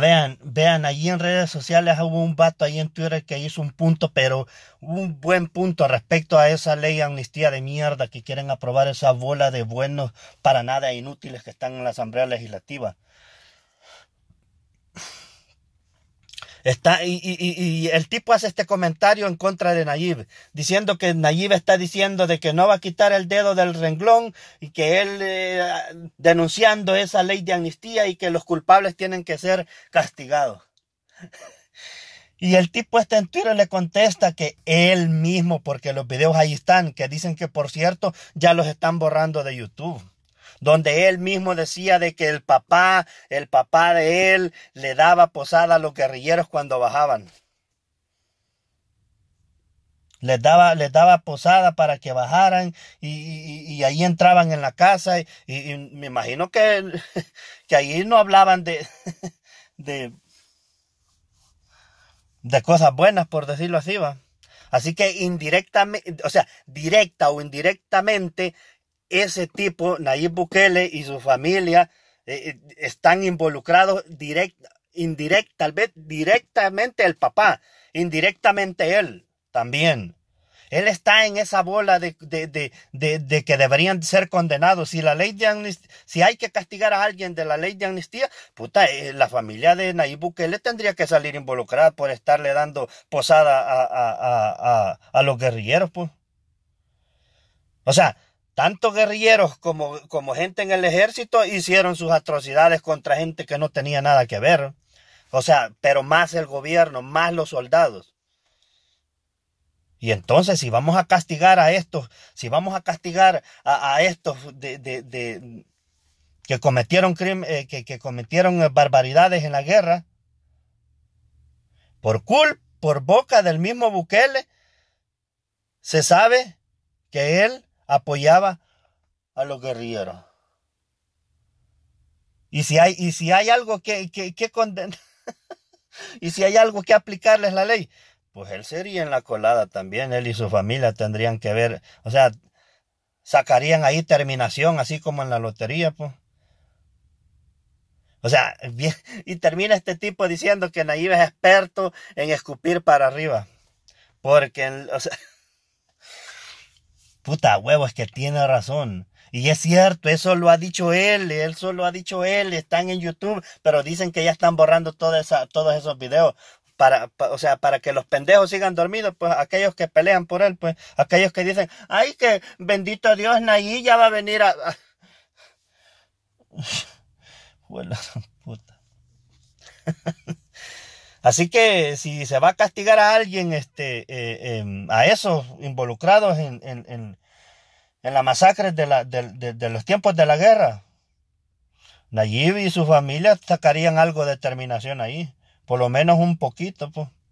vean, vean, allí en redes sociales hubo un vato ahí en Twitter que hizo un punto, pero un buen punto respecto a esa ley amnistía de mierda que quieren aprobar esa bola de buenos para nada inútiles que están en la Asamblea Legislativa. Está, y, y, el tipo hace este comentario en contra de Nayib, diciendo que Nayib está diciendo de que no va a quitar el dedo del renglón y que él eh, denunciando esa ley de amnistía y que los culpables tienen que ser castigados. Y el tipo este en Twitter le contesta que él mismo, porque los videos ahí están, que dicen que por cierto ya los están borrando de YouTube donde él mismo decía de que el papá, el papá de él, le daba posada a los guerrilleros cuando bajaban. Les daba, daba posada para que bajaran y, ahí entraban en la casa y, me imagino que, que ahí no hablaban de, de, de cosas buenas, por decirlo así, va. Así que indirectamente, o sea, directa o indirectamente, ese tipo, Nayib Bukele y su familia, eh, eh, están involucrados directa, indirecta, tal vez directamente el papá, indirectamente él también. Él está en esa bola de, que deberían ser condenados. Si la ley de si hay que castigar a alguien de la ley de amnistía, puta, eh, la familia de Nayib Bukele tendría que salir involucrada por estarle dando posada a, a los guerrilleros, pues. O sea, tanto guerrilleros como, como gente en el ejército hicieron sus atrocidades contra gente que no tenía nada que ver. O sea, pero más el gobierno, más los soldados. Y entonces, si vamos a castigar a estos, si vamos a castigar a, estos de, que cometieron crimen, eh, que, que cometieron eh, barbaridades en la guerra, por culpa, por boca del mismo Bukele, se sabe que él apoyaba a los guerrilleros. Y si hay, y si hay algo que, que, y si hay algo que aplicarles la ley, pues él sería en la colada también, él y su familia tendrían que ver, o sea, sacarían ahí terminación, así como en la lotería, pues. O sea, y termina este tipo diciendo que Nayib es experto en escupir para arriba. Porque, o puta huevo, es que tiene razón. Y es cierto, eso lo ha dicho él, eso lo ha dicho él, están en YouTube, pero dicen que ya están borrando todos esos videos. Para, o sea, para que los pendejos sigan dormidos, pues aquellos que pelean por él, pues aquellos que dicen, ay, que bendito Dios, Nayí ya va a venir a... a... Puta. Así que si se va a castigar a alguien, este, eh, em, a esos involucrados en, la masacre de, los tiempos de la guerra, Nayib y su familia sacarían algo de terminación ahí, por lo menos un poquito, pues.